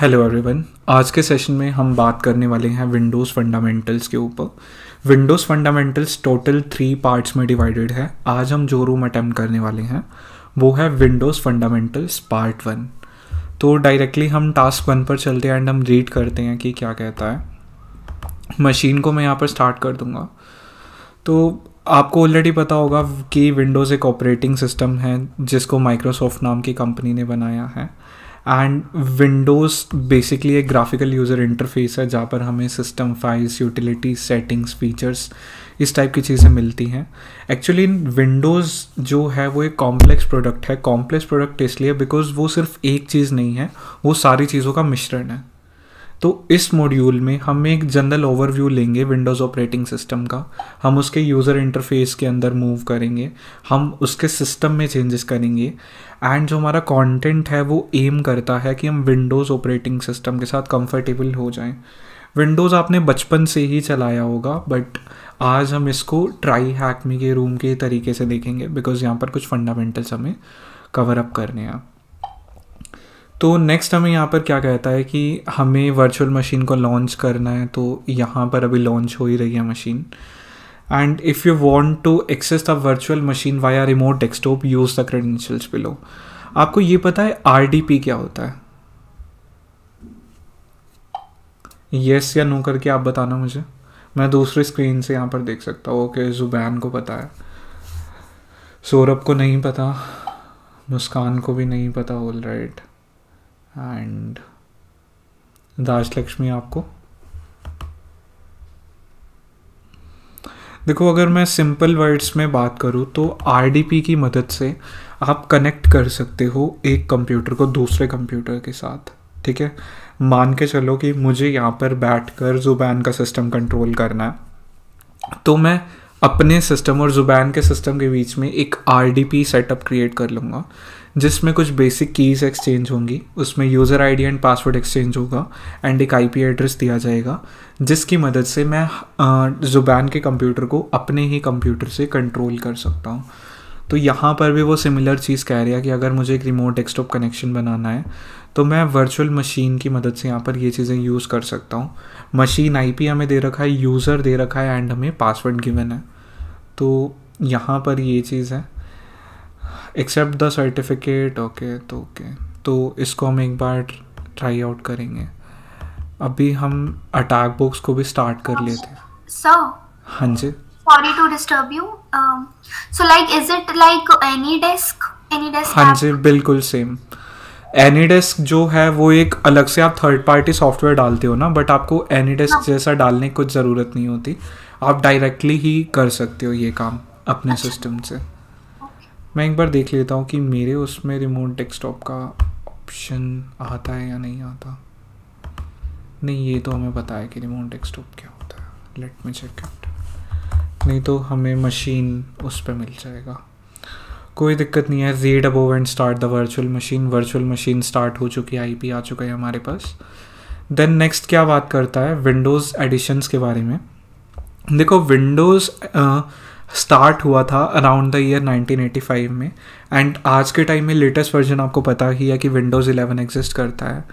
Hello everyone आज के session में हम बात करने वाले हैं विंडोज़ फंडामेंटल्स के ऊपर Windows fundamentals total three parts में डिवाइडेड है आज हम जो रूम अटैम्प्ट करने वाले हैं वो है विंडोज़ फंडामेंटल्स पार्ट वन तो डायरेक्टली हम टास्क वन पर चलते हैं एंड हम रीड करते हैं कि क्या कहता है मशीन को मैं यहाँ पर स्टार्ट कर दूँगा तो आपको ऑलरेडी पता होगा कि विंडोज़ एक ऑपरेटिंग सिस्टम है जिसको माइक्रोसॉफ्ट नाम की कंपनी ने बनाया है एंड विंडोज़ बेसिकली एक ग्राफिकल यूज़र इंटरफेस है जहाँ पर हमें system files utility settings features इस टाइप की चीज़ें मिलती हैं एक्चुअली विंडोज़ जो है वो एक कॉम्प्लेक्स प्रोडक्ट है कॉम्प्लेक्स प्रोडक्ट इसलिए बिकॉज वो सिर्फ एक चीज़ नहीं है वो सारी चीज़ों का मिश्रण है तो इस मॉड्यूल में हम एक जनरल ओवरव्यू लेंगे विंडोज़ ऑपरेटिंग सिस्टम का हम उसके यूज़र इंटरफेस के अंदर मूव करेंगे हम उसके सिस्टम में चेंजेस करेंगे एंड जो हमारा कंटेंट है वो एम करता है कि हम विंडोज़ ऑपरेटिंग सिस्टम के साथ कंफर्टेबल हो जाएं विंडोज़ आपने बचपन से ही चलाया होगा बट आज हम इसको ट्राई हैकमी के रूम के तरीके से देखेंगे बिकॉज यहाँ पर कुछ फंडामेंटल्स हमें कवर अप करने हैं तो नेक्स्ट हमें यहाँ पर क्या कहता है कि हमें वर्चुअल मशीन को लॉन्च करना है तो यहाँ पर अभी लॉन्च हो ही रही है machine And if you want to access the virtual machine via remote desktop, use the credentials below. आपको ये पता है आरडीपी क्या होता है येस या नो करके आप बताना मुझे मैं दूसरे स्क्रीन से यहाँ पर देख सकता हूँ ओके ज़ुबैन को पता है सौरभ को नहीं पता मुस्कान को भी नहीं पता all right and Das Lakshmi आपको देखो अगर मैं सिंपल वर्ड्स में बात करूँ तो आर की मदद से आप कनेक्ट कर सकते हो एक कंप्यूटर को दूसरे कंप्यूटर के साथ ठीक है मान के चलो कि मुझे यहाँ पर बैठ कर ज़ुबैन का सिस्टम कंट्रोल करना है तो मैं अपने सिस्टम और ज़ुबैन के सिस्टम के बीच में एक आर सेटअप क्रिएट कर लूँगा जिसमें कुछ बेसिक कीज़ एक्सचेंज होंगी उसमें user ID and password exchange होगा एंड एक आईपी एड्रेस दिया जाएगा जिसकी मदद से मैं ज़ुबान के कंप्यूटर को अपने ही कंप्यूटर से कंट्रोल कर सकता हूँ तो यहाँ पर भी वो सिमिलर चीज़ कह रहा है कि अगर मुझे एक रिमोट डेस्कटॉप कनेक्शन बनाना है तो मैं वर्चुअल मशीन की मदद से यहाँ पर ये चीज़ें यूज़ कर सकता हूँ मशीन आईपी हमें दे रखा है यूज़र दे रखा है एंड हमें पासवर्ड गिवन है तो यहाँ पर ये चीज़ है एक्सेप्ट द सर्टिफिकेट ओके तो ओके तो इसको हम एक बार ट्राई आउट करेंगे अभी हम अटैक बॉक्स को भी स्टार्ट कर लेते थे सर हाँ जी sorry to disturb you so like is it like AnyDesk AnyDesk हाँ जी बिल्कुल सेम एनी डेस्क जो है वो एक अलग से आप थर्ड पार्टी सॉफ्टवेयर डालते हो ना बट आपको एनी डेस्क हाँ। जैसा डालने की कुछ ज़रूरत नहीं होती आप डायरेक्टली ही कर सकते हो ये काम अपने सिस्टम अच्छा। से मैं एक बार देख लेता हूँ कि मेरे उसमें रिमोट डेस्कटॉप का ऑप्शन आता है या नहीं आता नहीं ये तो हमें पता है कि रिमोट डेस्कटॉप क्या होता है लेट मी चेक इट नहीं तो हमें मशीन उस पर मिल जाएगा कोई दिक्कत नहीं है read above and start the virtual machine virtual machine start हो चुकी है आई आ चुका है हमारे पास देन नेक्स्ट क्या बात करता है विंडोज़ एडिशंस के बारे में देखो विंडोज़ स्टार्ट हुआ था अराउंड द ईयर 1985 में एंड आज के टाइम में लेटेस्ट वर्जन आपको पता ही है कि विंडोज़ 11 एग्जिस्ट करता है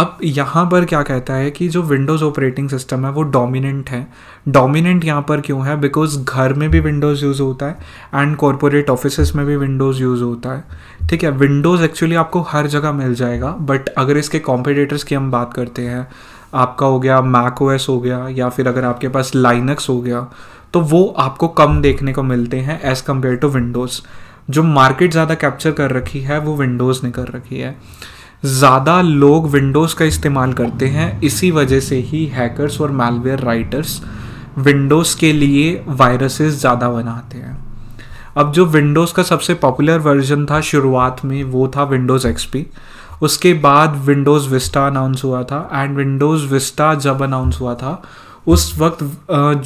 अब यहाँ पर क्या कहता है कि जो विंडोज़ ऑपरेटिंग सिस्टम है वो डोमिनेंट है डोमिनेंट यहाँ पर क्यों है बिकॉज घर में भी विंडोज़ यूज़ होता है एंड कॉरपोरेट ऑफिस में भी विंडोज़ यूज़ होता है ठीक है विंडोज़ एक्चुअली आपको हर जगह मिल जाएगा बट अगर इसके कॉम्पिटेटर्स की हम बात करते हैं आपका हो गया मैक ओ हो गया या फिर अगर आपके पास लाइनक्स हो गया तो वो आपको कम देखने को मिलते हैं एज़ कम्पेयर टू विंडोज़ जो मार्केट ज़्यादा कैप्चर कर रखी है वो विंडोज़ ने कर रखी है ज़्यादा लोग विंडोज़ का इस्तेमाल करते हैं इसी वजह से ही हैकर्स और मेलवेयर राइटर्स विंडोज़ के लिए वायरसेस ज़्यादा बनाते हैं अब जो विंडोज़ का सबसे पॉपुलर वर्जन था शुरुआत में वो था विंडोज़ एक्सपी उसके बाद विंडोज़ विस्टा अनाउंस हुआ था एंड विंडोज़ विस्टा जब अनाउंस हुआ था उस वक्त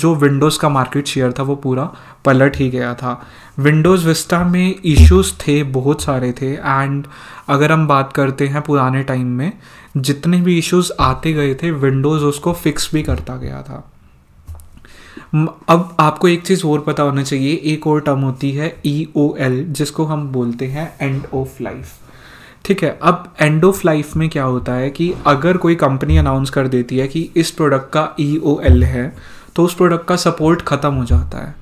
जो विंडोज़ का मार्केट शेयर था वो पूरा पलट ही गया था विंडोज़ विस्टा में इश्यूज थे बहुत सारे थे एंड अगर हम बात करते हैं पुराने टाइम में जितने भी इश्यूज आते गए थे विंडोज़ उसको फिक्स भी करता गया था अब आपको एक चीज़ और पता होना चाहिए एक और टर्म होती है ई ओ एल जिसको हम बोलते हैं एंड ऑफ लाइफ ठीक है अब एंड ऑफ लाइफ में क्या होता है कि अगर कोई कंपनी अनाउंस कर देती है कि इस प्रोडक्ट का ई ओ एल है तो उस प्रोडक्ट का सपोर्ट ख़त्म हो जाता है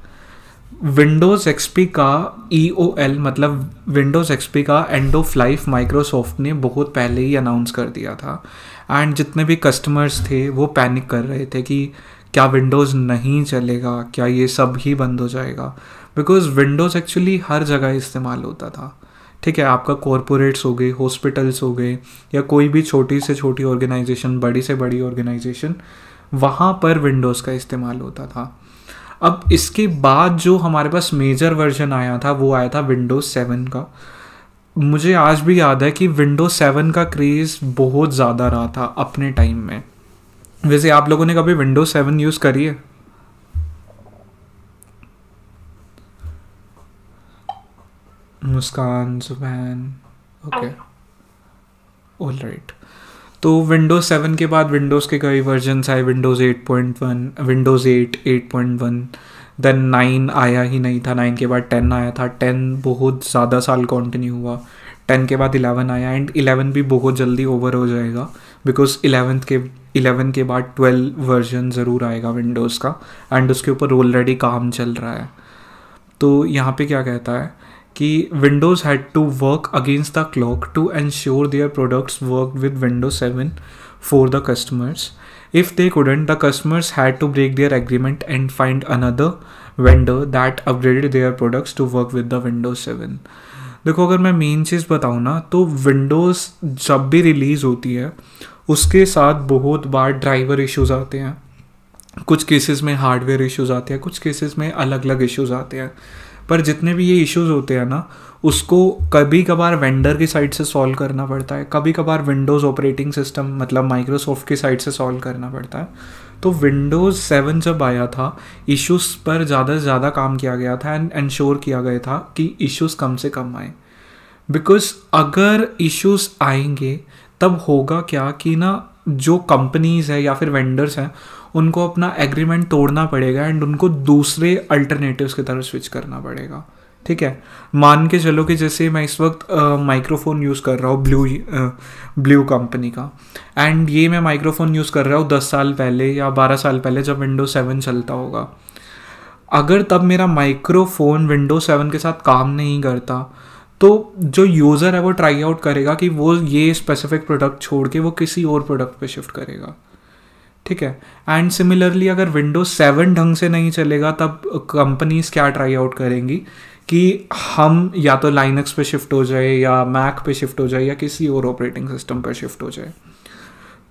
विंडोज़ एक्सपी का ई ओ एल मतलब विंडोज़ एक्सपी का एंड ऑफ लाइफ माइक्रोसॉफ्ट ने बहुत पहले ही अनाउंस कर दिया था एंड जितने भी कस्टमर्स थे वो पैनिक कर रहे थे कि क्या विंडोज़ नहीं चलेगा क्या ये सब ही बंद हो जाएगा बिकॉज़ विंडोज़ एक्चुअली हर जगह इस्तेमाल होता था ठीक है आपका कॉरपोरेट्स हो गए हॉस्पिटल्स हो गए या कोई भी छोटी से छोटी ऑर्गेनाइजेशन बड़ी से बड़ी ऑर्गेनाइजेशन वहाँ पर विंडोज़ का इस्तेमाल होता था अब इसके बाद जो हमारे पास मेजर वर्जन आया था वो आया था विंडोज़ सेवन का मुझे आज भी याद है कि विंडोज़ सेवन का क्रेज़ बहुत ज़्यादा रहा था अपने टाइम में वैसे आप लोगों ने कभी विंडोज़ सेवन यूज़ करी है Muskan Zubain okay all right तो विंडोज़ सेवन के बाद विंडोज़ के कई वर्जनस आए Windows eight point one Windows eight eight point one then nine आया ही नहीं था नाइन के बाद टेन आया था टेन बहुत ज़्यादा साल कंटिन्यू हुआ टेन के बाद इलेवन आया एंड इलेवन भी बहुत जल्दी ओवर हो जाएगा बिकॉज इलेवेंथ के इलेवन के बाद ट्वेल्व वर्जन ज़रूर आएगा विंडोज़ का एंड उसके ऊपर ऑलरेडी काम चल रहा है तो यहाँ पे क्या कहता है कि Windows had to work against the clock to ensure their products work with window seven for the customers if they couldn't the customers had to break their agreement and find another vendor that upgraded their products to work with the window seven देखो अगर मैं main चीज़ बताऊँ ना तो Windows जब भी release होती है उसके साथ बहुत बार ड्राइवर इश्यूज़ आते हैं कुछ केसेस में हार्डवेयर इश्यूज़ आते हैं कुछ केसेस में अलग अलग इश्यूज़ आते हैं पर जितने भी ये इश्यूज होते हैं ना उसको कभी कभार वेंडर की साइड से सॉल्व करना पड़ता है कभी कभार विंडोज़ ऑपरेटिंग सिस्टम मतलब माइक्रोसॉफ्ट की साइड से सॉल्व करना पड़ता है तो विंडोज़ सेवन जब आया था इश्यूज़ पर ज़्यादा से ज़्यादा काम किया गया था एंड इंश्योर किया गया था कि इश्यूज़ कम से कम आए बिकॉज अगर इश्यूज़ आएंगे तब होगा क्या कि ना जो कंपनीज़ है या फिर वेंडर्स हैं उनको अपना एग्रीमेंट तोड़ना पड़ेगा एंड उनको दूसरे अल्टरनेटिव की तरफ स्विच करना पड़ेगा ठीक है मान के चलो कि जैसे मैं इस वक्त माइक्रोफोन यूज़ कर रहा हूँ ब्लू ब्लू कंपनी का एंड ये मैं माइक्रोफोन यूज़ कर रहा हूँ दस साल पहले या बारह साल पहले जब विंडो सेवन चलता होगा अगर तब मेरा माइक्रोफोन विंडो सेवन के साथ काम नहीं करता तो जो यूज़र है वो ट्राई आउट करेगा कि वो ये स्पेसिफिक प्रोडक्ट छोड़ के वो किसी और प्रोडक्ट पे शिफ्ट करेगा ठीक है एंड सिमिलरली अगर विंडोज सेवन ढंग से नहीं चलेगा तब कंपनीज क्या ट्राई आउट करेंगी कि हम या तो लाइनक्स पे शिफ्ट हो जाए या मैक पे शिफ्ट हो जाए या किसी और ऑपरेटिंग सिस्टम पर शिफ्ट हो जाए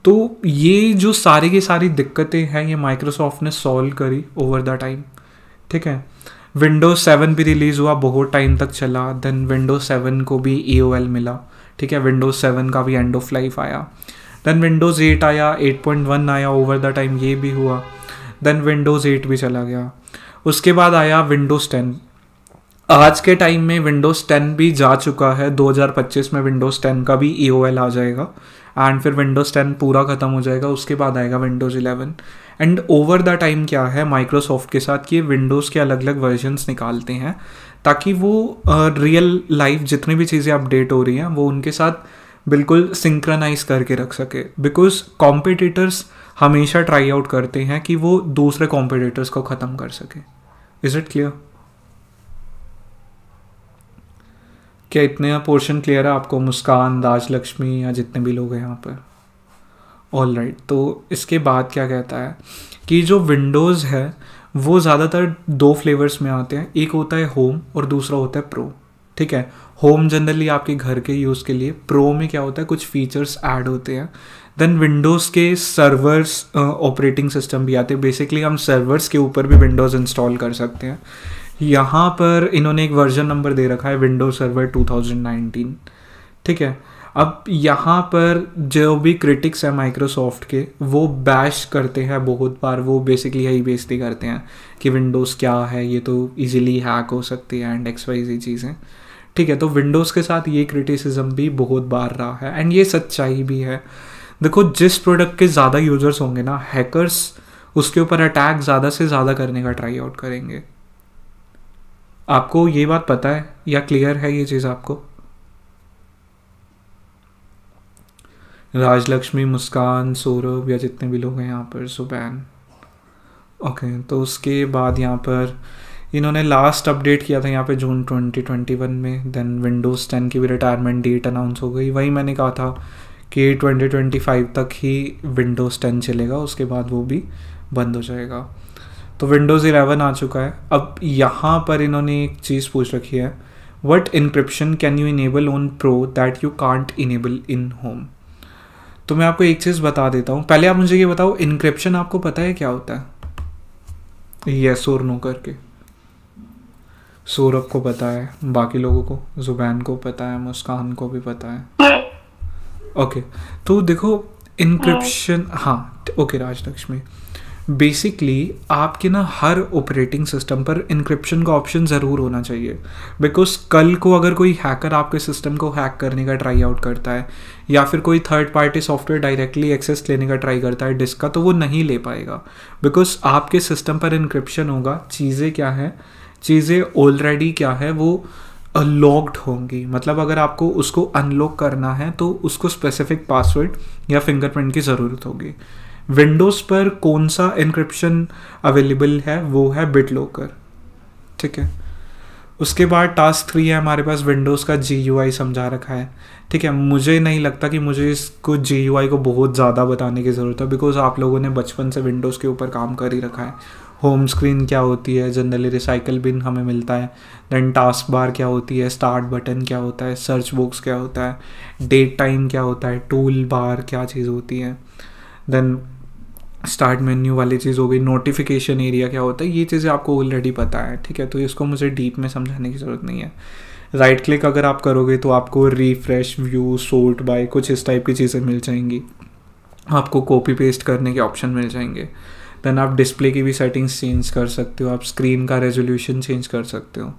तो ये जो सारी की सारी दिक्कतें हैं ये माइक्रोसॉफ्ट ने सॉल्व करी ओवर द टाइम ठीक है विंडोज सेवन भी रिलीज़ हुआ बहुत टाइम तक चला देन विंडोज सेवन को भी ए मिला ठीक है विंडोज सेवन का भी एंड ऑफ लाइफ आया देन विंडोज़ एट आया एट पॉइंट वन आया ओवर द टाइम ये भी हुआ देन विंडोज़ एट भी चला गया उसके बाद आया विंडोज़ टेन आज के टाइम में विंडोज़ टेन भी जा चुका है 2025 में विंडोज़ टेन का भी ई e आ जाएगा एंड फिर विंडोज़ टेन पूरा ख़त्म हो जाएगा उसके बाद आएगा Windows eleven and over the time क्या है माइक्रोसॉफ्ट के साथ कि विंडोज़ के अलग अलग वर्जन्स निकालते हैं ताकि वो रियल uh, लाइफ जितनी भी चीज़ें अपडेट हो रही हैं वो उनके साथ बिल्कुल सिंक्रनाइज करके रख सके बिकॉज कॉम्पिटिटर्स हमेशा ट्राई आउट करते हैं कि वो दूसरे कॉम्पिटिटर्स को ख़त्म कर सके इज़ इट क्लियर क्या इतने पोर्शन क्लियर है आपको मुस्कान दाज लक्ष्मी या जितने भी लोग हैं यहाँ पर ऑल राइट right, तो इसके बाद क्या कहता है कि जो विंडोज़ है वो ज़्यादातर दो फ्लेवर्स में आते हैं एक होता है होम और दूसरा होता है प्रो ठीक है होम जनरली आपके घर के यूज़ के लिए प्रो में क्या होता है कुछ फीचर्स ऐड होते हैं देन विंडोज़ के सर्वर्स ऑपरेटिंग सिस्टम भी आते हैं बेसिकली हम सर्वर्स के ऊपर भी विंडोज़ इंस्टॉल कर सकते हैं यहाँ पर इन्होंने एक वर्जन नंबर दे रखा है विंडोज सर्वर 2019 ठीक है अब यहाँ पर जो भी क्रिटिक्स हैं माइक्रोसॉफ्ट के वो बैश करते हैं बहुत बार वो बेसिकली यही बेजती करते हैं कि विंडोज़ क्या है ये तो इजीली हैक हो सकती है एंड एक्स वाई जी चीज़ें ठीक है तो विंडोज़ के साथ ये क्रिटिसिज्म भी बहुत बार रहा है एंड ये सच्चाई भी है देखो जिस प्रोडक्ट के ज़्यादा यूजर्स होंगे ना हैकर्स उसके ऊपर अटैक ज़्यादा से ज़्यादा करने का ट्राई आउट करेंगे आपको ये बात पता है या क्लियर है ये चीज़ आपको राजलक्ष्मी मुस्कान सौरभ या जितने भी लोग हैं यहाँ पर सुबैन ओके तो उसके बाद यहाँ पर इन्होंने लास्ट अपडेट किया था यहाँ पे जून 2021 में देन विंडोज़ 10 की भी रिटायरमेंट डेट अनाउंस हो गई वही मैंने कहा था कि 2025 तक ही विंडोज़ 10 चलेगा उसके बाद वो भी बंद हो जाएगा तो विंडोज़ 11 आ चुका है अब यहाँ पर इन्होंने एक चीज़ पूछ रखी है what encryption can you enable on pro that you can't enable in home तो मैं आपको एक चीज़ बता देता हूँ पहले आप मुझे ये बताओ इनक्रिप्शन आपको पता है क्या होता है येस और नो करके सौरभ को पता है बाकी लोगों को जुबैन को पता है मुस्कान को भी पता है ओके तो देखो इंक्रिप्शन हाँ ओके हाँ, राजलक्ष्मी बेसिकली आपके ना हर ऑपरेटिंग सिस्टम पर इंक्रिप्शन का ऑप्शन ज़रूर होना चाहिए बिकॉज कल को अगर कोई हैकर आपके सिस्टम को हैक करने का ट्राई आउट करता है या फिर कोई third party software directly access लेने का ट्राई करता है डिस्क का तो वो नहीं ले पाएगा बिकॉज आपके सिस्टम पर इंक्रिप्शन होगा चीज़ें क्या हैं चीज़ें ऑलरेडी क्या है वो लॉक्ड होंगी मतलब अगर आपको उसको अनलॉक करना है तो उसको स्पेसिफिक पासवर्ड या फिंगरप्रिंट की ज़रूरत होगी विंडोज़ पर कौन सा इनक्रिप्शन अवेलेबल है वो है बिट लॉकर ठीक है उसके बाद टास्क थ्री है हमारे पास विंडोज़ का जी यू आई समझा रखा है ठीक है मुझे नहीं लगता कि मुझे इसको जी यू आई को बहुत ज़्यादा बताने की ज़रूरत है बिकॉज़ आप लोगों ने बचपन से विंडोज़ के ऊपर काम कर ही रखा है होम स्क्रीन क्या होती है जनरली रिसाइकल बिन हमें मिलता है देन टास्क बार क्या होती है स्टार्ट बटन क्या होता है सर्च बॉक्स क्या होता है डेट टाइम क्या होता है टूल बार क्या चीज़ होती है देन स्टार्ट मेन्यू वाली चीज़ हो गई नोटिफिकेशन एरिया क्या होता है ये चीज़ें आपको ऑलरेडी पता है ठीक है तो इसको मुझे डीप में समझाने की ज़रूरत नहीं है राइट right क्लिक अगर आप करोगे तो आपको रिफ्रेश व्यू सोल्ट बाय कुछ इस टाइप की चीज़ें मिल जाएंगी आपको कॉपी पेस्ट करने के ऑप्शन मिल जाएंगे देन आप डिस्प्ले की भी सेटिंग्स चेंज कर सकते हो आप स्क्रीन का रेजोल्यूशन चेंज कर सकते हो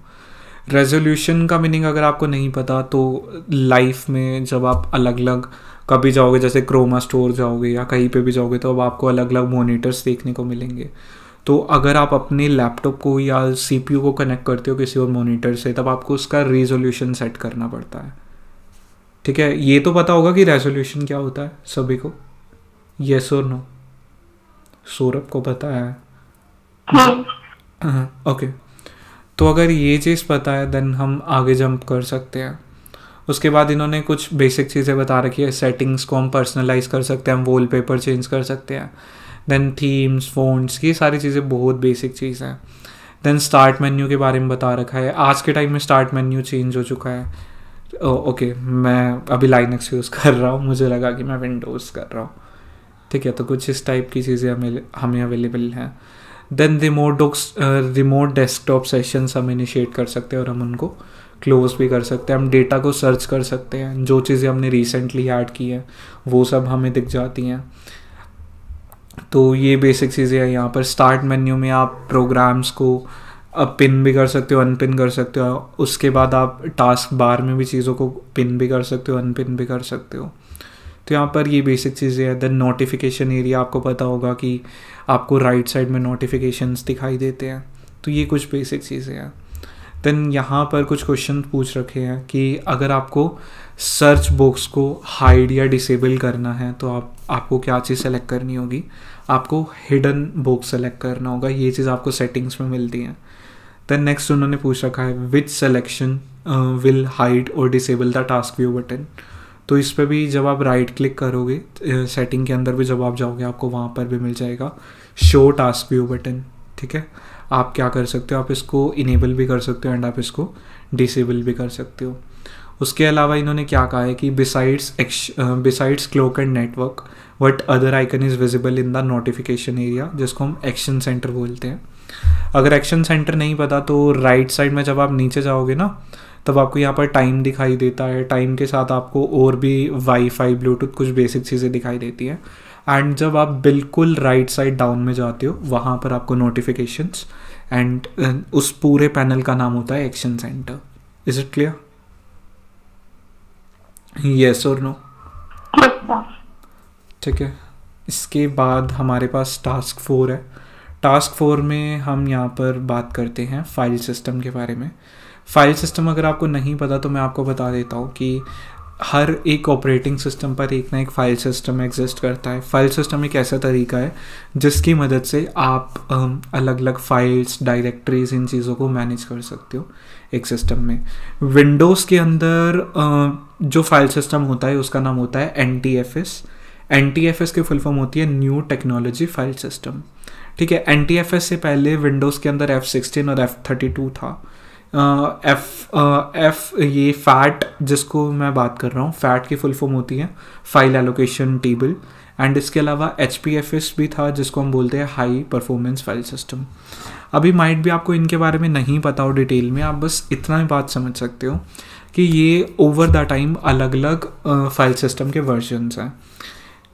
रेजोल्यूशन का मीनिंग अगर आपको नहीं पता तो लाइफ में जब आप अलग अलग कभी जाओगे जैसे क्रोमा स्टोर जाओगे या कहीं पे भी जाओगे तो अब आपको अलग अलग मोनीटर्स देखने को मिलेंगे तो अगर आप अपने लैपटॉप को या सी को कनेक्ट करते हो किसी और मोनीटर से तब आपको उसका रेजोल्यूशन सेट करना पड़ता है ठीक है ये तो पता होगा कि रेजोल्यूशन क्या होता है सभी को येस और नो सौरभ को पता है ओके हाँ। हाँ, तो अगर ये चीज़ पता है देन हम आगे जंप कर सकते हैं उसके बाद इन्होंने कुछ बेसिक चीज़ें बता रखी है सेटिंग्स को हम पर्सनलाइज कर सकते हैं हम वॉल पेपर चेंज कर सकते हैं देन थीम्स फोन्स ये सारी चीज़ें बहुत बेसिक चीज़ हैं देन स्टार्ट मेन्यू के बारे में बता रखा है आज के टाइम में स्टार्ट मेन्यू चेंज हो चुका है ओके oh, मैं अभी लाइनक्स यूज़ कर रहा हूँ मुझे लगा कि मैं विंडोज़ कर रहा हूँ ठीक है तो कुछ इस टाइप की चीज़ें हमें हमें अवेलेबल हैं then remote docs remote desktop sessions हम इनिशिएट कर सकते हैं और हम उनको क्लोज भी कर सकते हैं हम डेटा को सर्च कर सकते हैं जो चीज़ें हमने रिसेंटली ऐड की हैं वो सब हमें दिख जाती हैं तो ये बेसिक चीज़ें हैं यहाँ पर स्टार्ट मेन्यू में आप प्रोग्राम्स को अब पिन भी कर सकते हो अनपिन कर सकते हो उसके बाद आप टास्क बार में भी चीज़ों को पिन भी कर सकते हो अनपिन भी कर सकते हो तो यहाँ पर ये बेसिक चीज़ें हैं देन नोटिफिकेशन एरिया आपको पता होगा कि आपको राइट right साइड में नोटिफिकेशंस दिखाई देते हैं तो ये कुछ बेसिक चीज़ें हैं देन यहाँ पर कुछ क्वेश्चन पूछ रखे हैं कि अगर आपको सर्च बॉक्स को हाइड या डिसेबल करना है तो आप आपको क्या चीज़ सेलेक्ट करनी होगी आपको हिडन बॉक्स सेलेक्ट करना होगा ये चीज़ आपको सेटिंग्स में मिलती है देन नेक्स्ट उन्होंने पूछ रखा है विच सेलेक्शन विल हाइड और disable the task view button तो इस पर भी जब आप राइट क्लिक करोगे सेटिंग के अंदर भी जब आप जाओगे आपको वहाँ पर भी मिल जाएगा शो टास्क व्यू बटन ठीक है आप क्या कर सकते हो आप इसको इनेबल भी कर सकते हो एंड आप इसको डिसेबल भी कर सकते हो उसके अलावा इन्होंने क्या कहा है कि besides besides clock and network what other icon is visible in the notification area जिसको हम एक्शन सेंटर बोलते हैं अगर एक्शन सेंटर नहीं पता तो राइट right साइड में जब आप नीचे जाओगे ना तब आपको यहाँ पर टाइम दिखाई देता है टाइम के साथ आपको और भी वाईफाई ब्लूटूथ कुछ बेसिक चीज़ें दिखाई देती हैं एंड जब आप बिल्कुल राइट साइड डाउन में जाते हो वहाँ पर आपको नोटिफिकेशंस एंड uh, उस पूरे पैनल का नाम होता है action center is it clear yes और नो ठीक है इसके बाद हमारे पास टास्क फोर है टास्क फोर में हम यहाँ पर बात करते हैं फाइल सिस्टम के बारे में फाइल सिस्टम अगर आपको नहीं पता तो मैं आपको बता देता हूँ कि हर एक ऑपरेटिंग सिस्टम पर एक ना एक फाइल सिस्टम एग्जिस्ट करता है फाइल सिस्टम एक ऐसा तरीका है जिसकी मदद से आप अलग अलग फाइल्स डायरेक्टरीज इन चीज़ों को मैनेज कर सकते हो एक सिस्टम में विंडोज़ के अंदर जो फाइल सिस्टम होता है उसका नाम होता है N T F S N T F S की फुल फॉर्म होती है न्यू टेक्नोलॉजी फाइल सिस्टम ठीक है एन टी एफ एस से पहले विंडोज़ के अंदर एफ सिक्सटीन और एफ थर्टी टू था एफ एफ ये फैट जिसको मैं बात कर रहा हूँ फैट की फुल फॉर्म होती है फाइल एलोकेशन टेबल एंड इसके अलावा एच भी था जिसको हम बोलते हैं हाई परफॉर्मेंस फाइल सिस्टम अभी माइट भी आपको इनके बारे में नहीं पता हो डिटेल में आप बस इतना ही बात समझ सकते हो कि ये ओवर द टाइम अलग अलग फाइल सिस्टम के वर्जनस हैं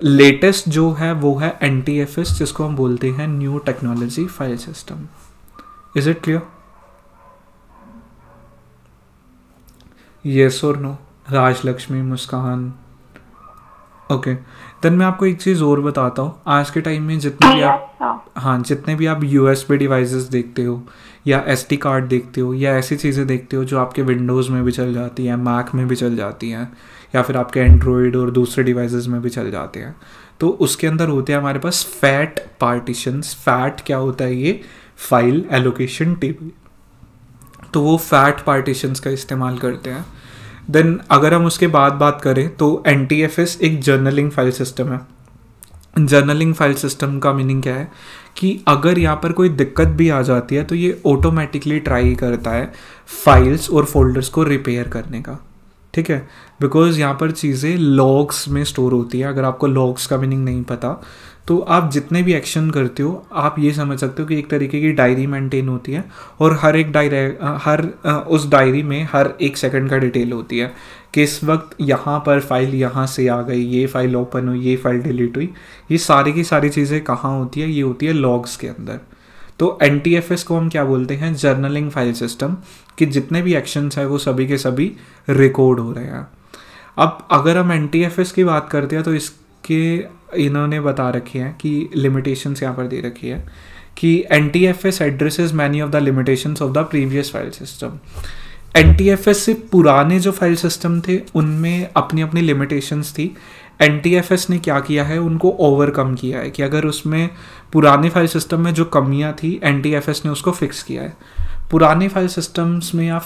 लेटेस्ट जो है वो है एन जिसको हम बोलते हैं new technology file system is it clear yes और no Raj Lakshmi Muskan okay then मैं आपको एक चीज़ और बताता हूँ आज के टाइम में जितने भी आप हाँ जितने भी आप यू एस डिवाइसेस देखते हो या एस टी कार्ड देखते हो या ऐसी चीज़ें देखते हो जो आपके विंडोज़ में भी चल जाती हैं मैक में भी चल जाती हैं या फिर आपके एंड्रॉयड और दूसरे डिवाइसेस में भी चल जाते हैं तो उसके अंदर होते हैं हमारे पास फैट पार्टीशंस फैट क्या होता है ये फाइल एलोकेशन टेबल तो वो फैट पार्टीशंस का इस्तेमाल करते हैं देन अगर हम उसके बाद बात करें तो एन एक जर्नलिंग फाइल सिस्टम है जर्नलिंग फाइल सिस्टम का मीनिंग क्या है कि अगर यहाँ पर कोई दिक्कत भी आ जाती है तो ये ऑटोमेटिकली ट्राई करता है फाइल्स और फोल्डर्स को रिपेयर करने का ठीक है बिकॉज यहाँ पर चीज़ें लॉग्स में स्टोर होती है अगर आपको लॉग्स का मीनिंग नहीं पता तो आप जितने भी एक्शन करते हो आप ये समझ सकते हो कि एक तरीके की डायरी मेंटेन होती है और हर एक डायरे हर उस डायरी में हर एक सेकंड का डिटेल होती है कि इस वक्त यहाँ पर फाइल यहाँ से आ गई ये फाइल ओपन हुई ये फाइल डिलीट हुई ये सारी की सारी चीज़ें कहाँ होती है ये होती है लॉग्स के अंदर तो एन को हम क्या बोलते हैं जर्नलिंग फाइल सिस्टम कि जितने भी एक्शंस हैं वो सभी के सभी रिकॉर्ड हो रहे हैं अब अगर हम एन की बात करते हैं तो इस कि इन्होंने बता रखी है कि लिमिटेशंस यहाँ पर दे रखी है कि N T F S address many of the limitations of the previous file system N T F S से पुराने जो फाइल सिस्टम थे उनमें अपनी अपनी लिमिटेशंस थी एन टी एफ एस ने क्या किया है उनको ओवरकम किया है कि अगर उसमें पुराने फाइल सिस्टम में जो कमियाँ थी एन टी एफ एस ने उसको फिक्स किया है पुराने फाइल सिस्टम्स में आप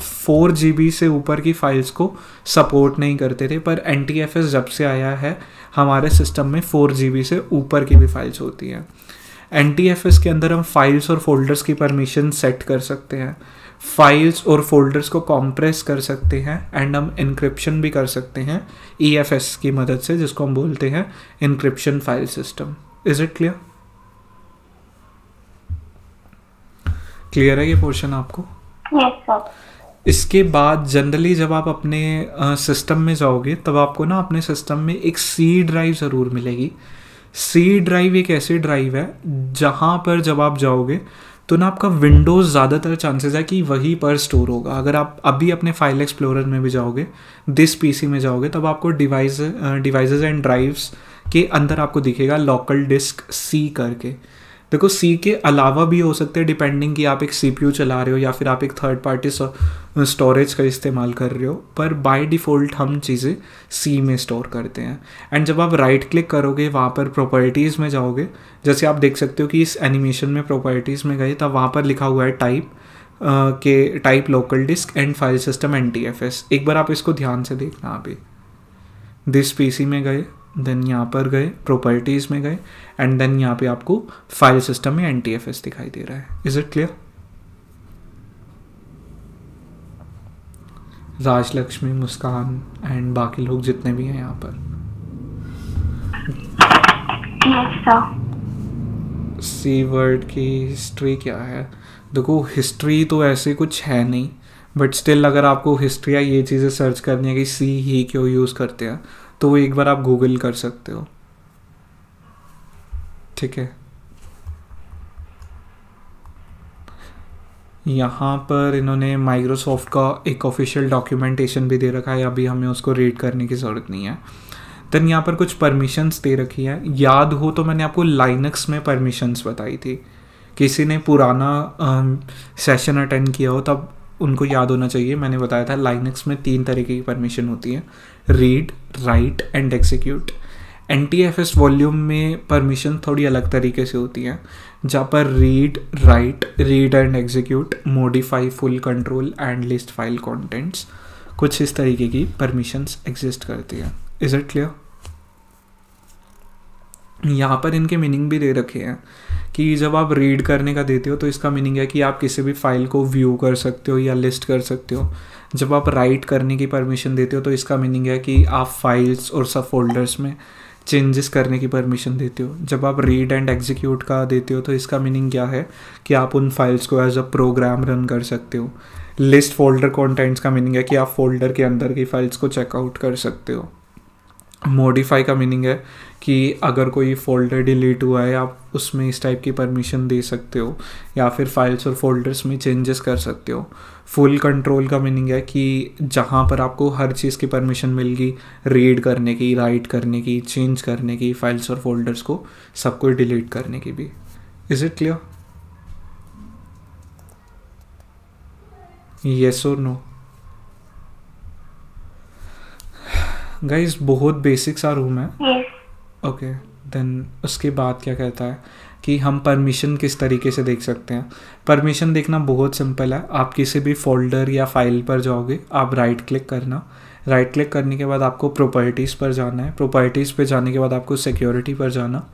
फोर जी बी से ऊपर की फाइल्स को सपोर्ट नहीं करते थे पर एन टी एफ एस जब से आया है हमारे सिस्टम में फोर जी बी से ऊपर की भी फाइल्स होती हैं एन टी एफ एस के अंदर हम फाइल्स और फोल्डर्स की परमिशन सेट कर सकते हैं फाइल्स और फोल्डर्स को कॉम्प्रेस कर सकते हैं एंड हम इंक्रिप्शन भी कर सकते हैं ई एफ एस की मदद से जिसको हम बोलते हैं encryption file system is it clear clear है ये पोर्शन आपको इसके बाद जनरली जब आप अपने सिस्टम में जाओगे तब आपको ना अपने सिस्टम में एक सी ड्राइव ज़रूर मिलेगी सी ड्राइव एक ऐसी ड्राइव है जहाँ पर जब आप जाओगे तो ना आपका विंडोज़ ज़्यादातर चांसेस है कि वहीं पर स्टोर होगा अगर आप अभी अपने फाइल एक्सप्लोरर में भी जाओगे दिस पीसी में जाओगे तब आपको डिवाइस डिवाइसेस एंड ड्राइव्स के अंदर आपको दिखेगा लोकल डिस्क सी करके देखो सी के अलावा भी हो सकते हैं डिपेंडिंग कि आप एक सी पी यू चला रहे हो या फिर आप एक थर्ड पार्टी स्टोरेज का इस्तेमाल कर रहे हो पर बाय डिफ़ॉल्ट हम चीज़ें सी में स्टोर करते हैं एंड जब आप राइट क्लिक करोगे वहाँ पर प्रॉपर्टीज़ में जाओगे जैसे आप देख सकते हो कि इस एनिमेशन में प्रॉपर्टीज़ में गए तब वहाँ पर लिखा हुआ है टाइप के type local disk and file system N एक बार आप इसको ध्यान से देखना अभी दिस सी में गए देन यहाँ पर गए प्रॉपर्टीज़ में गए एंड देन यहाँ पे आपको फाइल सिस्टम में एन दिखाई दे रहा है is it clear Rajlakshmi Muskan and बाकी लोग जितने भी हैं यहाँ पर yes, सी वर्ड की हिस्ट्री क्या है देखो हिस्ट्री तो ऐसे कुछ है नहीं बट स्टिल अगर आपको हिस्ट्री या ये चीज़ें सर्च करनी है कि सी ही क्यों यूज़ करते हैं तो एक बार आप गूगल कर सकते हो ठीक है यहाँ पर इन्होंने माइक्रोसॉफ्ट का एक ऑफिशियल डॉक्यूमेंटेशन भी दे रखा है अभी हमें उसको रीड करने की ज़रूरत नहीं है देन यहाँ पर कुछ परमिशंस दे रखी है याद हो तो मैंने आपको लाइनक्स में परमिशंस बताई थी किसी ने पुराना सेशन अटेंड किया हो तब उनको याद होना चाहिए मैंने बताया था लाइनक्स में तीन तरीके की परमिशन होती है read write and execute N T F S volume में परमिशन थोड़ी अलग तरीके से होती है जहाँ पर read write read and execute modify full control and list file contents कुछ इस तरीके की परमिशंस एग्जिस्ट करती हैं इज़ इट क्लियर यहाँ पर इनके मीनिंग भी दे रखे हैं कि जब आप रीड करने का देते हो तो इसका मीनिंग है कि आप किसी भी फाइल को व्यू कर सकते हो या लिस्ट कर सकते हो जब आप राइट करने की परमिशन देते हो तो इसका मीनिंग है कि आप फाइल्स और सब फोल्डर्स में चेंजेस करने की परमिशन देते हो जब आप रीड एंड एग्जीक्यूट का देते हो तो इसका मीनिंग क्या है कि आप उन फाइल्स को एज अ प्रोग्राम रन कर सकते हो लिस्ट फोल्डर कॉन्टेंट्स का मीनिंग है कि आप फोल्डर के अंदर की फाइल्स को चेकआउट कर सकते हो मॉडिफाई का मीनिंग है कि अगर कोई फोल्डर डिलीट हुआ है आप उसमें इस टाइप की परमिशन दे सकते हो या फिर फाइल्स और फोल्डर्स में चेंजेस कर सकते हो फुल कंट्रोल का मीनिंग है कि जहाँ पर आपको हर चीज़ की परमिशन मिलगी रीड करने की राइट करने की चेंज करने की फाइल्स और फोल्डर्स को सबको डिलीट करने की भी इज़ इट क्लियर येस और नो गाइस बहुत बेसिक सा रूम है ओके देन उसके बाद क्या कहता है कि हम परमिशन किस तरीके से देख सकते हैं परमिशन देखना बहुत सिंपल है आप किसी भी फोल्डर या फाइल पर जाओगे आप राइट क्लिक करना राइट क्लिक करने के बाद आपको प्रॉपर्टीज़ पर जाना है प्रॉपर्टीज़ पर जाने के बाद आपको सिक्योरिटी पर जाना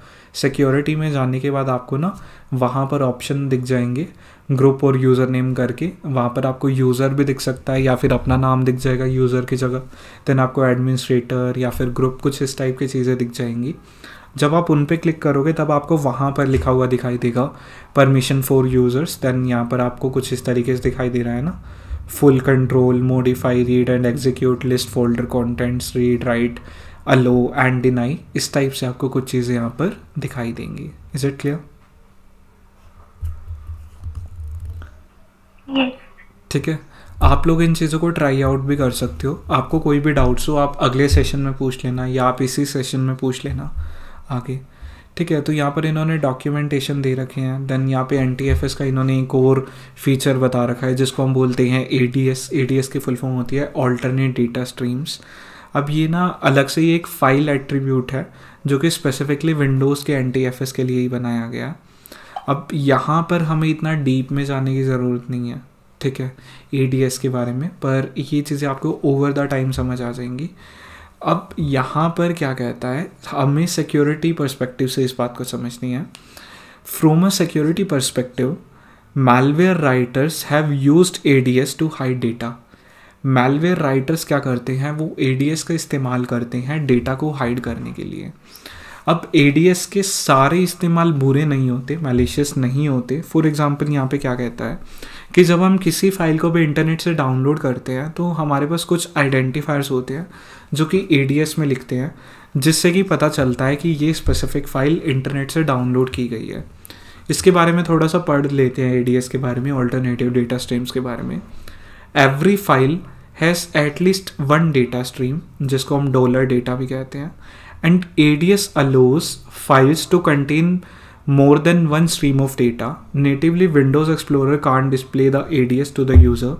सिक्योरिटी में जाने के बाद आपको ना वहाँ पर ऑप्शन दिख जाएंगे ग्रुप और यूज़र नेम करके वहाँ पर आपको यूज़र भी दिख सकता है या फिर अपना नाम दिख जाएगा यूज़र की जगह देन आपको एडमिनिस्ट्रेटर या फिर ग्रुप कुछ इस टाइप की चीज़ें दिख जाएंगी जब आप उन पर क्लिक करोगे तब आपको वहाँ पर लिखा हुआ दिखाई देगा परमिशन फॉर यूज़र्स देन यहाँ पर आपको कुछ इस तरीके से दिखाई दे रहा है ना full control modify read and execute list folder contents read write allow and deny इस टाइप से आपको कुछ चीज़ें यहाँ पर दिखाई देंगी इज़ इट क्लियर ठीक है आप लोग इन चीज़ों को ट्राई आउट भी कर सकते हो आपको कोई भी डाउट्स हो आप अगले सेशन में पूछ लेना या आप इसी सेशन में पूछ लेना आगे ठीक है तो यहाँ पर इन्होंने डॉक्यूमेंटेशन दे रखे हैं देन यहाँ पे एन का इन्होंने एक और फीचर बता रखा है जिसको हम बोलते हैं A D S A D S की फुल फॉर्म होती है ऑल्टरनेट डेटा स्ट्रीम्स अब ये ना अलग से ही एक फ़ाइल एट्रीब्यूट है जो कि स्पेसिफिकली विंडोज़ के एन के लिए ही बनाया गया अब यहाँ पर हमें इतना डीप में जाने की ज़रूरत नहीं है ठीक है ए डी एस के बारे में पर ये चीज़ें आपको ओवर द टाइम समझ आ जाएंगी अब यहाँ पर क्या कहता है हमें सिक्योरिटी परस्पेक्टिव से इस बात को समझनी है from a security perspective malware writers have use A D S to hide data malware writers क्या करते हैं वो ए डी एस का इस्तेमाल करते हैं डेटा को हाइड करने के लिए अब ए के सारे इस्तेमाल बुरे नहीं होते मैलिशियस नहीं होते फॉर एग्ज़ाम्पल यहाँ पे क्या कहता है कि जब हम किसी फाइल को भी इंटरनेट से डाउनलोड करते हैं तो हमारे पास कुछ आइडेंटिफायर्स होते हैं जो कि ए में लिखते हैं जिससे कि पता चलता है कि ये स्पेसिफिक फ़ाइल इंटरनेट से डाउनलोड की गई है इसके बारे में थोड़ा सा पढ़ लेते हैं ए के बारे में ऑल्टरनेटिव डेटा स्ट्रीम्स के बारे में every file has at least one data stream जिसको हम डॉलर डेटा भी कहते हैं and ADS allows files to contain more than one stream of data. Natively, Windows Explorer can't display the ADS to the user.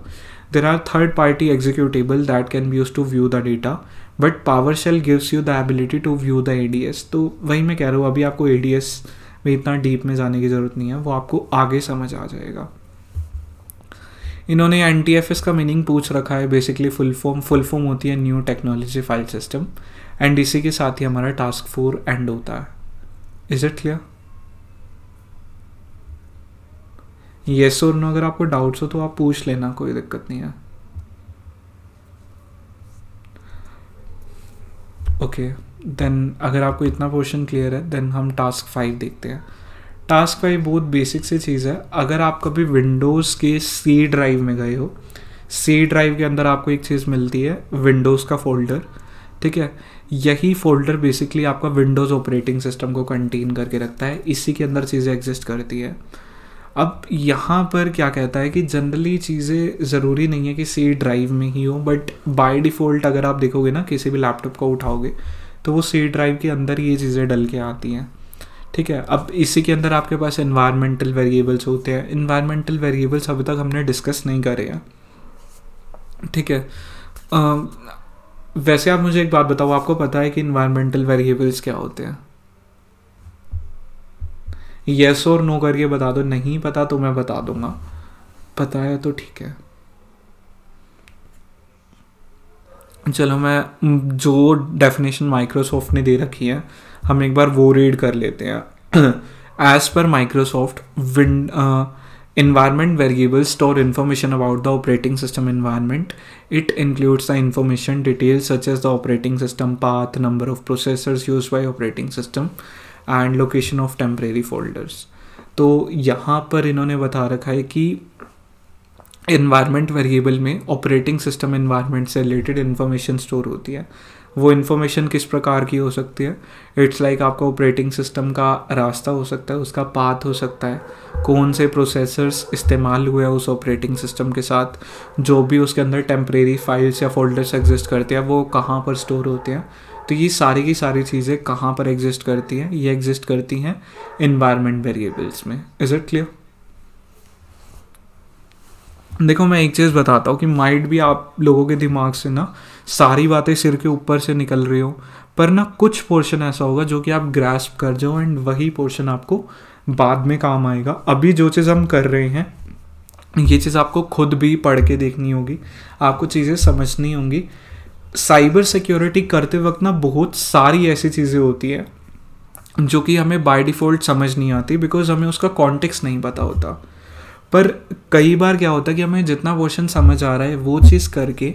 There are third-party executable that can be used to view the data, but PowerShell gives you the ability to view the ADS. तो वही मैं कह रहा हूँ अभी आपको ADS में इतना deep में जाने की ज़रूरत नहीं है वो आपको आगे समझ आ जाएगा इन्होंने NTFS का मीनिंग पूछ रखा है basically full form full form होती है new technology file system and इसी के साथ ही हमारा टास्क फोर एंड होता है इज इट क्लियर येस और नो अगर आपको डाउट्स हो तो आप पूछ लेना कोई दिक्कत नहीं है ओके okay, देन अगर आपको इतना पोर्शन क्लियर है देन हम टास्क फाइव देखते हैं टास्क फाइव बहुत बेसिक सी चीज़ है अगर आप कभी विंडोज़ के सी ड्राइव में गए हो सी ड्राइव के अंदर आपको एक चीज़ मिलती है विंडोज़ का फोल्डर ठीक है यही फोल्डर बेसिकली आपका विंडोज़ ऑपरेटिंग सिस्टम को कंटेन करके रखता है इसी के अंदर चीज़ें एग्जिस्ट करती है अब यहाँ पर क्या कहता है कि जनरली चीज़ें ज़रूरी नहीं है कि सी ड्राइव में ही हो बट बाय डिफ़ॉल्ट अगर आप देखोगे ना किसी भी लैपटॉप को उठाओगे तो वो सी ड्राइव के अंदर ये चीज़ें डल के आती हैं ठीक है अब इसी के अंदर आपके पास इन्वायरमेंटल वेरिएबल्स होते हैं इन्वायरमेंटल वेरिएबल्स अभी तक हमने डिस्कस नहीं करे हैं ठीक है वैसे आप मुझे एक बात बताओ आपको पता है कि इन्वायरमेंटल वेरिएबल्स क्या होते हैं यस और नो करके बता दो नहीं पता तो मैं बता दूंगा पता है तो ठीक है चलो मैं जो डेफिनेशन माइक्रोसॉफ्ट ने दे रखी है हम एक बार वो रीड कर लेते हैं एज पर Microsoft wind Environment variables store information about the operating system environment. It includes the information details such as the operating system path, number of processors used by operating system, and location of temporary folders. तो यहाँ पर इन्होंने बता रखा है कि environment variable में operating system environment से related information store होती है वो इन्फॉर्मेशन किस प्रकार की हो सकती है इट्स लाइक like आपका ऑपरेटिंग सिस्टम का रास्ता हो सकता है उसका पाथ हो सकता है कौन से प्रोसेसर्स इस्तेमाल हुए हैं उस ऑपरेटिंग सिस्टम के साथ जो भी उसके अंदर टेम्परेरी फाइल्स या फोल्डर्स एग्जिस्ट करते हैं वो कहाँ पर स्टोर होते हैं तो ये सारी की सारी चीज़ें कहाँ पर एग्जिस्ट करती हैं ये एग्जिस्ट करती हैं इन्वायरमेंट वेरिएबल्स में इज़ इट क्लियर देखो मैं एक चीज़ बताता हूँ कि माइंड भी आप लोगों के दिमाग से ना सारी बातें सिर के ऊपर से निकल रही हो पर ना कुछ पोर्शन ऐसा होगा जो कि आप ग्रैस्प कर जाओ एंड वही पोर्शन आपको बाद में काम आएगा अभी जो चीज़ हम कर रहे हैं ये चीज़ आपको खुद भी पढ़ के देखनी होगी आपको चीज़ें समझनी होंगी साइबर सिक्योरिटी करते वक्त ना बहुत सारी ऐसी चीज़ें होती हैं जो कि हमें बाय डिफ़ॉल्ट समझ नहीं आती बिकॉज हमें उसका कॉन्टेक्स्ट नहीं पता होता पर कई बार क्या होता है कि हमें जितना पोर्शन समझ आ रहा है वो चीज़ करके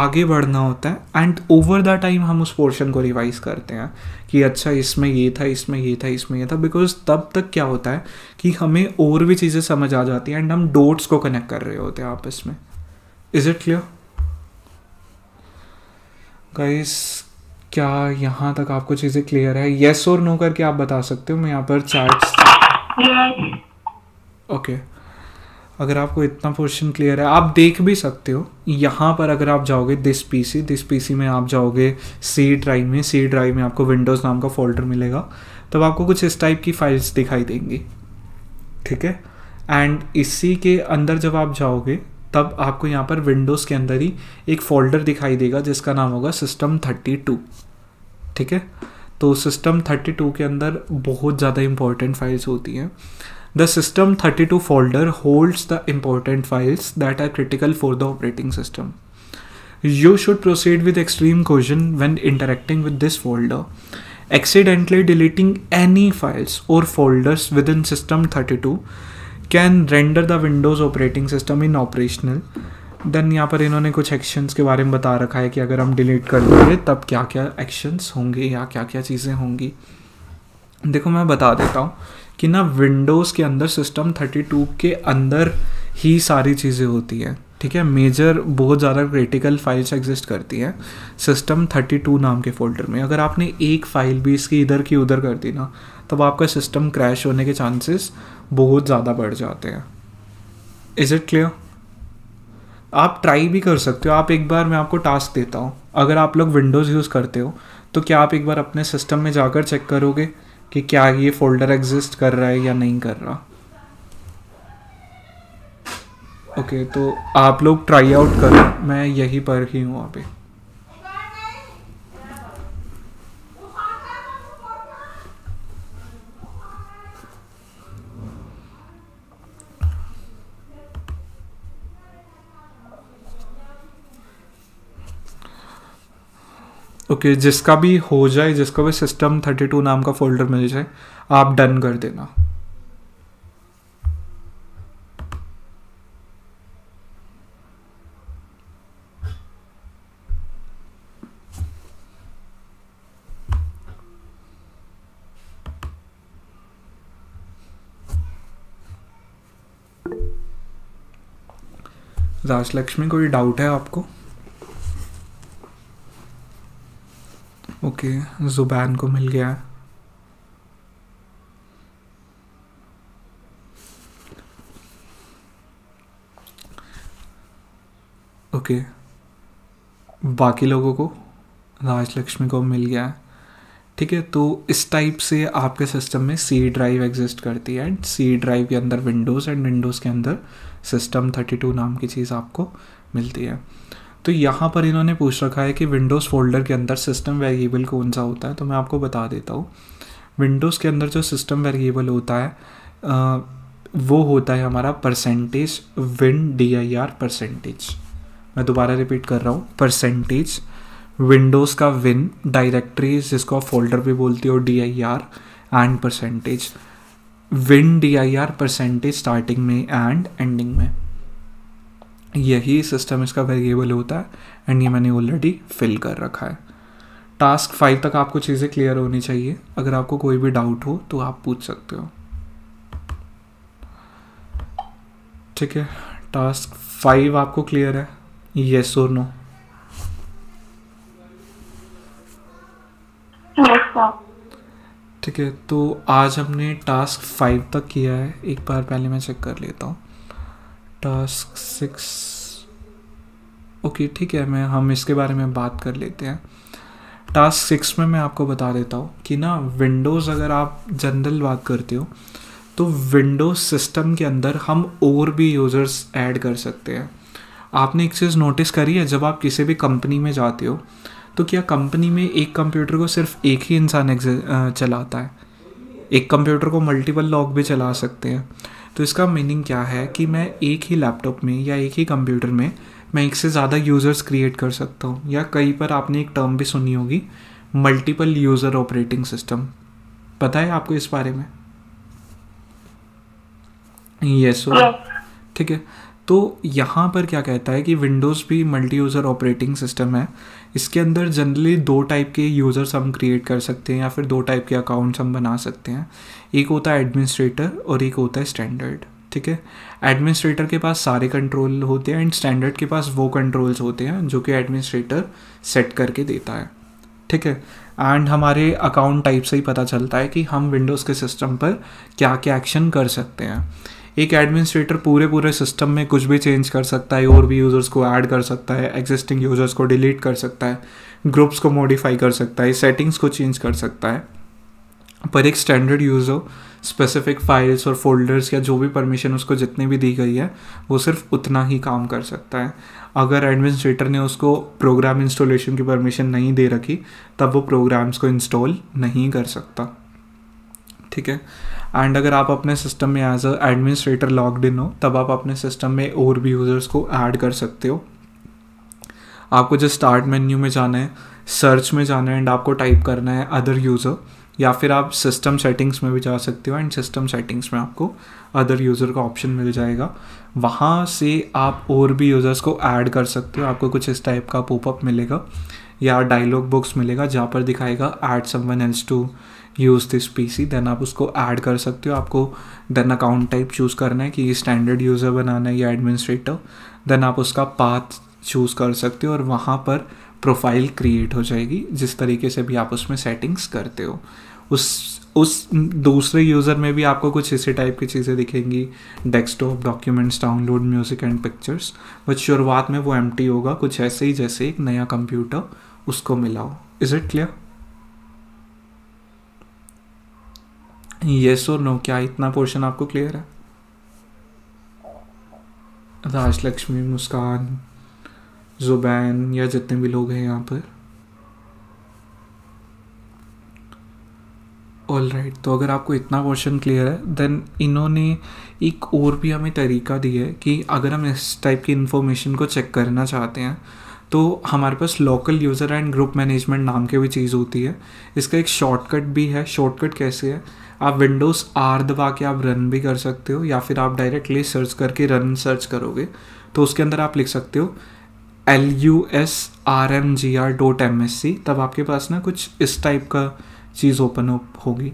आगे बढ़ना होता है एंड ओवर द टाइम हम उस पोर्शन को रिवाइज करते हैं कि अच्छा इसमें ये था इसमें ये था इसमें ये था बिकॉज तब तक क्या होता है कि हमें और भी चीज़ें समझ आ जाती हैं एंड हम डोट्स को कनेक्ट कर रहे होते हैं आपस में इज़ इट क्लियर गाइस क्या यहाँ तक आपको चीज़ें क्लियर है येस और नो करके आप बता सकते हो मैं यहाँ पर चार्ट ओके yes. okay. अगर आपको इतना पोर्शन क्लियर है आप देख भी सकते हो यहाँ पर अगर आप जाओगे दिस पीसी दिस पीसी में आप जाओगे सी ड्राइव में सी ड्राइव में आपको विंडोज़ नाम का फोल्डर मिलेगा तब आपको कुछ इस टाइप की फाइल्स दिखाई देंगी ठीक है एंड इसी के अंदर जब आप जाओगे तब आपको यहाँ पर विंडोज़ के अंदर ही एक फोल्डर दिखाई देगा जिसका नाम होगा सिस्टम थर्टी टू ठीक है तो सिस्टम थर्टी टू के अंदर बहुत ज़्यादा इंपॉर्टेंट फाइल्स होती हैं The system 32 folder holds the important files that are critical for the operating system. You should proceed with extreme caution when interacting with this folder. Accidentally deleting any files or folders within system 32 can render the Windows operating system in operational then यहाँ पर इन्होंने कुछ actions के बारे में बता रखा है कि अगर हम डिलीट कर देंगे तब क्या क्या एक्शंस होंगे या क्या क्या चीज़ें होंगी देखो मैं बता देता हूँ कि ना विंडोज़ के अंदर सिस्टम 32 के अंदर ही सारी चीज़ें होती हैं ठीक है मेजर बहुत ज़्यादा क्रिटिकल फाइल्स एग्जिस्ट करती हैं सिस्टम 32 नाम के फोल्डर में अगर आपने एक फ़ाइल भी इसकी इधर की उधर कर दी ना तब आपका सिस्टम क्रैश होने के चांसेस बहुत ज़्यादा बढ़ जाते हैं इज़ इट क्लियर आप ट्राई भी कर सकते हो आप एक बार मैं आपको टास्क देता हूँ अगर आप लोग विंडोज़ यूज़ करते हो तो क्या आप एक बार अपने सिस्टम में जाकर चेक करोगे कि क्या ये फोल्डर एग्जिस्ट कर रहा है या नहीं कर रहा ओके okay, तो आप लोग ट्राई आउट करो मैं यहीं पर ही हूँ अभी ओके जिसका भी हो जाए जिसका भी सिस्टम थर्टी टू नाम का फोल्डर मिल जाए आप डन कर देना राजलक्ष्मी कोई डाउट है आपको के ज़ुबान को मिल गया ओके बाकी लोगों को राजलक्ष्मी को मिल गया ठीक है तो इस टाइप से आपके सिस्टम में सी ड्राइव एग्जिस्ट करती है एंड सी ड्राइव के अंदर विंडोज़ एंड विंडोज़ के अंदर सिस्टम 32 नाम की चीज़ आपको मिलती है तो यहाँ पर इन्होंने पूछ रखा है कि विंडोज़ फोल्डर के अंदर सिस्टम वेरिएबल कौन सा होता है तो मैं आपको बता देता हूँ विंडोज़ के अंदर जो सिस्टम वेरिएबल होता है वो होता है हमारा percentage win D I R percentage मैं दोबारा रिपीट कर रहा हूँ परसेंटेज विंडोज़ का विन डायरेक्टरी जिसको आप फोल्डर भी बोलते हो D I R and percentage win D I R percentage starting में एंड एंडिंग में यही सिस्टम इसका वेरिएबल होता है एंड ये मैंने ऑलरेडी फिल कर रखा है टास्क फाइव तक आपको चीज़ें क्लियर होनी चाहिए अगर आपको कोई भी डाउट हो तो आप पूछ सकते हो ठीक है टास्क फाइव आपको क्लियर है येस और नो ठीक है तो आज हमने टास्क फाइव तक किया है एक बार पहले मैं चेक कर लेता हूँ टास्क सिक्स ओके ठीक है मैं हम इसके बारे में बात कर लेते हैं टास्क सिक्स में मैं आपको बता देता हूँ कि ना विंडोज़ अगर आप जनरल बात करते हो तो विंडोज़ सिस्टम के अंदर हम और भी यूज़र्स ऐड कर सकते हैं आपने एक चीज़ नोटिस करी है जब आप किसी भी कंपनी में जाते हो तो क्या कंपनी में एक कंप्यूटर को सिर्फ एक ही इंसान चलाता है एक कंप्यूटर को मल्टीपल लॉक भी चला सकते हैं तो इसका मीनिंग क्या है कि मैं एक ही लैपटॉप में या एक ही कंप्यूटर में मैं एक से ज़्यादा यूज़र्स क्रिएट कर सकता हूँ या कहीं पर आपने एक टर्म भी सुनी होगी मल्टीपल यूज़र ऑपरेटिंग सिस्टम पता है आपको इस बारे में यस ठीक है तो यहाँ पर क्या कहता है कि विंडोज़ भी मल्टी यूज़र ऑपरेटिंग सिस्टम है इसके अंदर जनरली दो टाइप के यूज़र्स हम क्रिएट कर सकते हैं या फिर दो टाइप के अकाउंट्स हम बना सकते हैं एक होता है एडमिनिस्ट्रेटर और एक होता है स्टैंडर्ड ठीक है एडमिनिस्ट्रेटर के पास सारे कंट्रोल होते हैं एंड स्टैंडर्ड के पास वो कंट्रोल्स होते हैं जो कि एडमिनिस्ट्रेटर सेट करके देता है ठीक है एंड हमारे अकाउंट टाइप से ही पता चलता है कि हम विंडोज़ के सिस्टम पर क्या क्या एक्शन कर सकते हैं एक एडमिनिस्ट्रेटर पूरे पूरे सिस्टम में कुछ भी चेंज कर सकता है और भी यूज़र्स को ऐड कर सकता है एग्जिस्टिंग यूज़र्स को डिलीट कर सकता है ग्रुप्स को मॉडिफाई कर सकता है सेटिंग्स को चेंज कर सकता है पर एक स्टैंडर्ड यूज़र स्पेसिफिक फाइल्स और फोल्डर्स या जो भी परमिशन उसको जितने भी दी गई है वो सिर्फ उतना ही काम कर सकता है अगर एडमिनिस्ट्रेटर ने उसको प्रोग्राम इंस्टॉलेशन की परमिशन नहीं दे रखी तब वो प्रोग्राम्स को इंस्टॉल नहीं कर सकता ठीक है एंड अगर आप अपने सिस्टम में as a administrator logged in हो तब आप अपने सिस्टम में और भी यूज़र्स को ऐड कर सकते हो आपको जो स्टार्ट मेन्यू में जाना है सर्च में जाना है एंड आपको टाइप करना है अदर यूज़र या फिर आप सिस्टम सेटिंग्स में भी जा सकते हो एंड सिस्टम सेटिंग्स में आपको अदर यूज़र का ऑप्शन मिल जाएगा वहाँ से आप और भी यूज़र्स को ऐड कर सकते हो आपको कुछ इस टाइप का पोपअप मिलेगा या डायलॉग बॉक्स मिलेगा जहाँ पर दिखाएगा add someone else to use this PC then आप उसको ऐड कर सकते हो आपको देन अकाउंट टाइप चूज़ करना है कि स्टैंडर्ड यूज़र बनाना है या एडमिनिस्ट्रेटर देन आप उसका पाथ चूज़ कर सकते हो और वहाँ पर प्रोफाइल क्रिएट हो जाएगी जिस तरीके से भी आप उसमें सेटिंग्स करते हो उस उस दूसरे यूज़र में भी आपको कुछ इसी टाइप की चीज़ें दिखेंगी desktop documents download music and pictures but शुरुआत में वो एम होगा कुछ ऐसे ही जैसे एक नया कंप्यूटर उसको मिलाओ इज़ इट क्लियर येस और नो क्या इतना पोर्शन आपको क्लियर है राजलक्ष्मी मुस्कान जुबैन या जितने भी लोग हैं यहाँ पर ऑल राइट right, तो अगर आपको इतना पोर्शन क्लियर है देन इन्होंने एक और भी हमें तरीका दिया है कि अगर हम इस टाइप की इन्फॉर्मेशन को चेक करना चाहते हैं तो हमारे पास local user and group management नाम के भी चीज़ होती है इसका एक शॉर्टकट भी है शॉर्टकट कैसे है आप विंडोज़ आर दबा के आप रन भी कर सकते हो या फिर आप डायरेक्टली सर्च करके रन सर्च करोगे तो उसके अंदर आप लिख सकते हो L U S R M G R dot M S C तब आपके पास ना कुछ इस टाइप का चीज़ ओपन होगी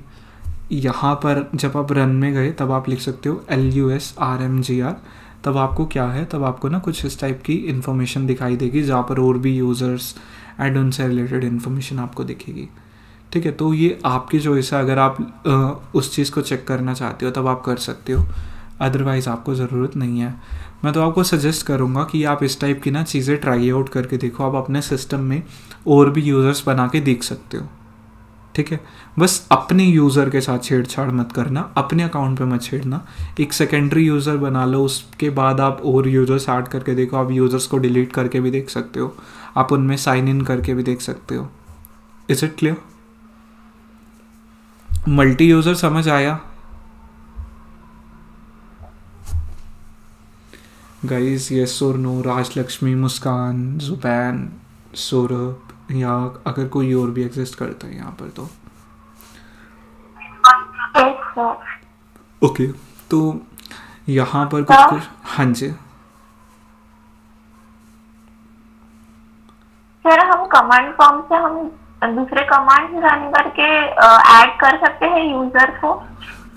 यहाँ पर जब आप रन में गए तब आप लिख सकते हो L U S R M G R तब आपको क्या है तब आपको ना कुछ इस टाइप की इन्फॉर्मेशन दिखाई देगी जहाँ पर और भी यूज़र्स एंड उनसे रिलेटेड इन्फॉर्मेशन आपको दिखेगी ठीक है तो ये आपकी चॉइस है अगर आप आ, उस चीज़ को चेक करना चाहते हो तब आप कर सकते हो अदरवाइज़ आपको ज़रूरत नहीं है मैं तो आपको सजेस्ट करूँगा कि आप इस टाइप की ना चीज़ें ट्राई आउट करके देखो आप अपने सिस्टम में और भी यूज़र्स बना के देख सकते हो ठीक है बस अपने यूज़र के साथ छेड़छाड़ मत करना अपने अकाउंट पे मत छेड़ना एक सेकेंडरी यूज़र बना लो उसके बाद आप और यूज़र्स ऐड करके देखो आप यूज़र्स को डिलीट करके भी देख सकते हो आप उनमें साइन इन करके भी देख सकते हो is it clear multi user समझ आया गाइस यस और नो राज लक्ष्मी मुस्कान जुबैन सौरभ या अगर कोई और भी एग्जिस्ट करता है यहाँ पर तो ओके तो यहाँ पर कुछ कुछ हाँ जी सर हम कमांड फॉर्म से हम दूसरे कमांड रन करके ऐड कर सकते हैं यूजर को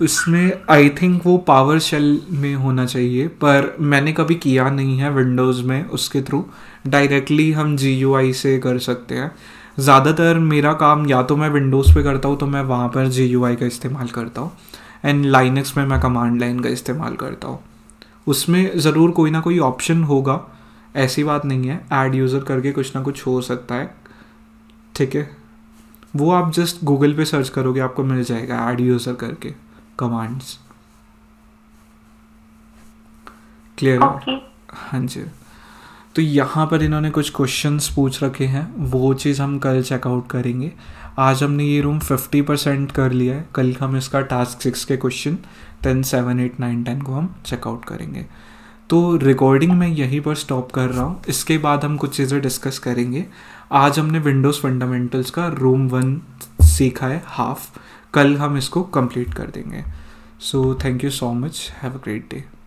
इसमें आई थिंक वो पावर शेल में होना चाहिए पर मैंने कभी किया नहीं है विंडोज़ में उसके थ्रू डायरेक्टली हम जी से कर सकते हैं ज़्यादातर मेरा काम या तो मैं विंडोज़ पे करता हूँ तो मैं वहाँ पर जी का इस्तेमाल करता हूँ एंड लाइनक्स में मैं कमांड लाइन का इस्तेमाल करता हूँ उसमें ज़रूर कोई ना कोई ऑप्शन होगा ऐसी बात नहीं है एड यूज़र करके कुछ ना कुछ हो सकता है ठीक है वो आप जस्ट गूगल पे सर्च करोगे आपको मिल जाएगा एड यूज़र करके कमांड्स क्लियर okay. हाँ जी तो यहाँ पर इन्होंने कुछ क्वेश्चंस पूछ रखे हैं वो चीज़ हम कल चेकआउट करेंगे आज हमने ये रूम फिफ्टी परसेंट कर लिया है कल हम इसका टास्क सिक्स के question ten seven eight nine ten को हम चेकआउट करेंगे तो रिकॉर्डिंग मैं यहीं पर स्टॉप कर रहा हूँ इसके बाद हम कुछ चीज़ें डिस्कस करेंगे आज हमने विंडोज़ फंडामेंटल्स का रूम वन सीखा है हाफ कल हम इसको कंप्लीट कर देंगे so thank you so much have a great day